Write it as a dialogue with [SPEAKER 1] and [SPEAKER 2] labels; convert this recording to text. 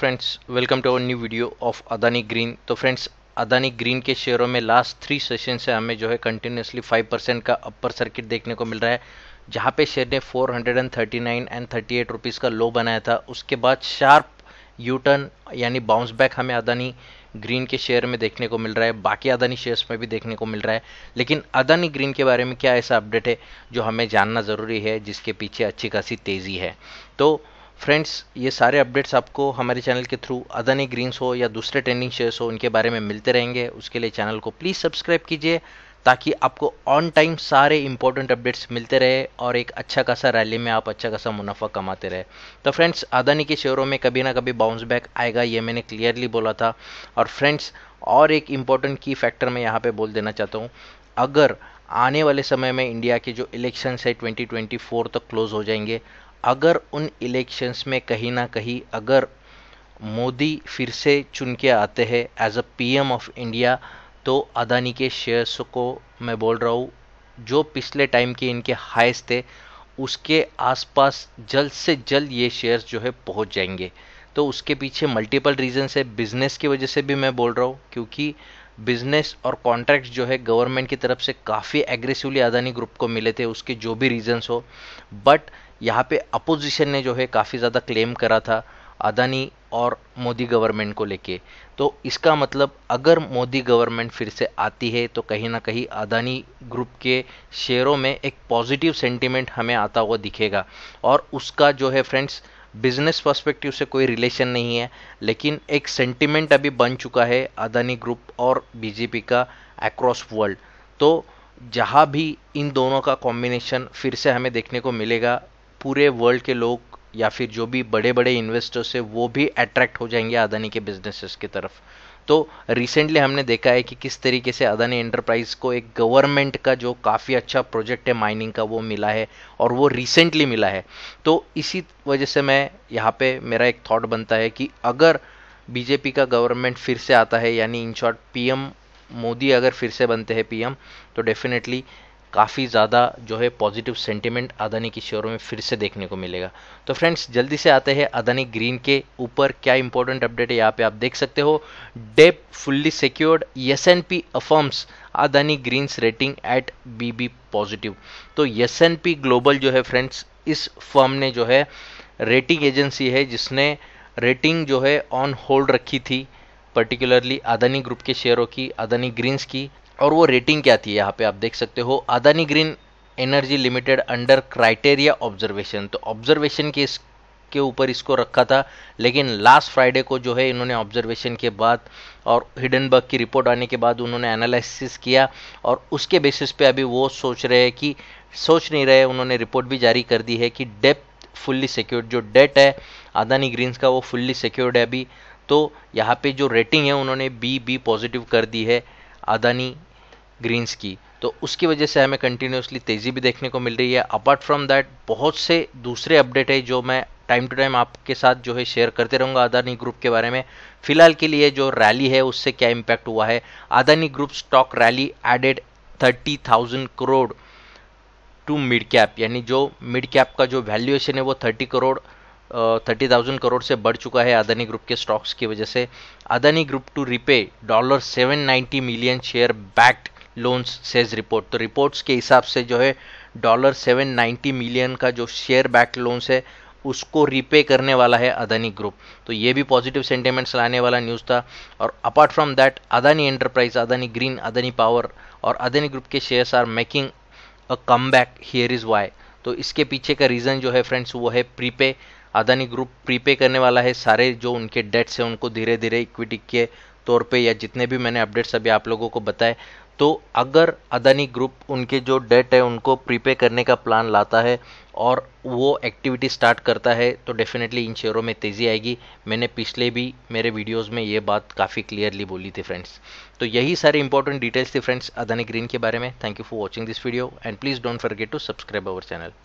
[SPEAKER 1] friends welcome to our new video of Adani green तो friends Adani green के शेयरों में लास्ट थ्री सेशन से हमें जो है कंटिन्यूसली 5 परसेंट का अपर सर्किट देखने को मिल रहा है जहाँ पे शेयर ने 439 एंड 38 रुपीस का लो बनाया था उसके बाद शार्प यू टर्न यानी बाउंस बैक हमें अदानी ग्रीन के शेयर में देखने को मिल रहा है बाकी अदानी शेयर्स में भी देखने को मिल रहा है लेकिन अदानी ग्रीन के बारे में क्या ऐसा अपडेट है जो हमें जानना ज़रूरी है जिसके पीछे अच्छी खासी तेज़ी है तो फ्रेंड्स ये सारे अपडेट्स आपको हमारे चैनल के थ्रू अदानी ग्रीन्स हो या दूसरे ट्रेंडिंग शेयर्स हो उनके बारे में मिलते रहेंगे उसके लिए चैनल को प्लीज़ सब्सक्राइब कीजिए ताकि आपको ऑन टाइम सारे इंपॉर्टेंट अपडेट्स मिलते रहे और एक अच्छा खासा रैली में आप अच्छा खासा मुनाफा कमाते रहे तो फ्रेंड्स अदानी के शेयरों में कभी ना कभी बाउंस बैक आएगा ये मैंने क्लियरली बोला था और फ्रेंड्स और एक इम्पॉर्टेंट की फैक्टर मैं यहाँ पर बोल देना चाहता हूँ अगर आने वाले समय में इंडिया के जो इलेक्शंस है 2024 तक तो क्लोज हो जाएंगे अगर उन इलेक्शंस में कहीं ना कहीं अगर मोदी फिर से चुन के आते हैं as a PM of India तो अदानी के शेयर्स को मैं बोल रहा हूँ जो पिछले टाइम के इनके हाइस थे उसके आसपास जल्द से जल्द ये शेयर्स जो है पहुँच जाएंगे तो उसके पीछे मल्टीपल रीजंस है बिजनेस की वजह से भी मैं बोल रहा हूँ क्योंकि बिजनेस और कॉन्ट्रैक्ट्स जो है गवर्नमेंट की तरफ से काफ़ी एग्रेसिवली अदानी ग्रुप को मिले थे उसके जो भी रीजंस हो बट यहाँ पे अपोजिशन ने जो है काफ़ी ज़्यादा क्लेम करा था अदानी और मोदी गवर्नमेंट को लेके तो इसका मतलब अगर मोदी गवर्नमेंट फिर से आती है तो कहीं ना कहीं अदानी ग्रुप के शेयरों में एक पॉजिटिव सेंटिमेंट हमें आता हुआ दिखेगा और उसका जो है फ्रेंड्स बिजनेस पर्सपेक्टिव से कोई रिलेशन नहीं है लेकिन एक सेंटिमेंट अभी बन चुका है अदानी ग्रुप और बीजेपी का अक्रॉस वर्ल्ड तो जहाँ भी इन दोनों का कॉम्बिनेशन फिर से हमें देखने को मिलेगा पूरे वर्ल्ड के लोग या फिर जो भी बड़े बड़े इन्वेस्टर्स है वो भी अट्रैक्ट हो जाएंगे अदानी के बिजनेसेस की तरफ तो रिसेंटली हमने देखा है कि किस तरीके से अदानी एंटरप्राइज को एक गवर्नमेंट का जो काफ़ी अच्छा प्रोजेक्ट है माइनिंग का वो मिला है और वो रिसेंटली मिला है तो इसी वजह से मैं यहाँ पे मेरा एक थॉट बनता है कि अगर बीजेपी का गवर्नमेंट फिर से आता है यानी इन शॉर्ट पीएम मोदी अगर फिर से बनते हैं पीएम तो डेफिनेटली काफ़ी ज़्यादा जो है पॉजिटिव सेंटिमेंट अदानी के शेयरों में फिर से देखने को मिलेगा तो फ्रेंड्स जल्दी से आते हैं अदानी ग्रीन के ऊपर क्या इंपॉर्टेंट अपडेट है यहाँ पे आप देख सकते हो debt fully secured S N P affirms Adani green's rating at B B positive तो एस एन पी ग्लोबल जो है फ्रेंड्स इस फर्म ने जो है रेटिंग एजेंसी है जिसने रेटिंग जो है ऑन होल्ड रखी थी पर्टिकुलरली अदानी ग्रुप के शेयरों की अदानी ग्रीन्स की और वो रेटिंग क्या थी यहाँ पे आप देख सकते हो Adani green energy limited under criteria observation तो ऑब्जर्वेशन के इस के ऊपर इसको रखा था लेकिन लास्ट फ्राइडे को जो है इन्होंने ऑब्जर्वेशन के बाद और हिडनबर्ग की रिपोर्ट आने के बाद उन्होंने एनालिसिस किया और उसके बेसिस पे अभी वो सोच रहे हैं कि सोच नहीं रहे उन्होंने रिपोर्ट भी जारी कर दी है कि डेप फुल्ली सिक्योर्ड जो डेट है अदानी ग्रीन्स का वो फुल्ली सिक्योर्ड है अभी तो यहाँ पे जो रेटिंग है उन्होंने बी बी पॉजिटिव कर दी है अदानी ग्रीन्स की तो उसकी वजह से हमें कंटिन्यूसली तेज़ी भी देखने को मिल रही है अपार्ट फ्रॉम दैट बहुत से दूसरे अपडेट है जो मैं टाइम टू टाइम आपके साथ जो है शेयर करते रहूँगा अदानी ग्रुप के बारे में फिलहाल के लिए जो रैली है उससे क्या इम्पैक्ट हुआ है Adani group stock rally added thirty thousand crore to mid cap यानी जो मिड कैप का जो वैल्यूएशन है वो thirty crore thirty thousand crore से बढ़ चुका है अदानी ग्रुप के स्टॉक्स की वजह से Adani group to repay dollar seven ninety million share backed loans says report तो रिपोर्ट्स के हिसाब से जो है डॉलर सेवन नाइन्टी मिलियन का जो शेयर बैक लोन्स है उसको रीपे करने वाला है अदानी ग्रुप तो ये भी पॉजिटिव सेंटिमेंट्स लाने वाला न्यूज़ था और apart from that Adani enterprise Adani green Adani power और अदानी ग्रुप के shares are making a come back here is why तो इसके पीछे का रीज़न जो है फ्रेंड्स वो है प्रीपे अदानी ग्रुप प्रीपे करने वाला है सारे जो उनके डेट्स हैं उनको धीरे धीरे इक्विटी के तौर पे या जितने भी मैंने अपडेट्स अभी आप लोगों को बताए तो अगर अदानी ग्रुप उनके जो डेट है उनको प्रीपे करने का प्लान लाता है और वो एक्टिविटी स्टार्ट करता है तो डेफिनेटली इन शेयरों में तेज़ी आएगी मैंने पिछले भी मेरे वीडियोस में ये बात काफ़ी क्लियरली बोली थी फ्रेंड्स तो यही सारे इंपॉर्टेंट डिटेल्स थी फ्रेंड्स अदानी ग्रीन के बारे में thank you for watching this video and please don't forget to subscribe our channel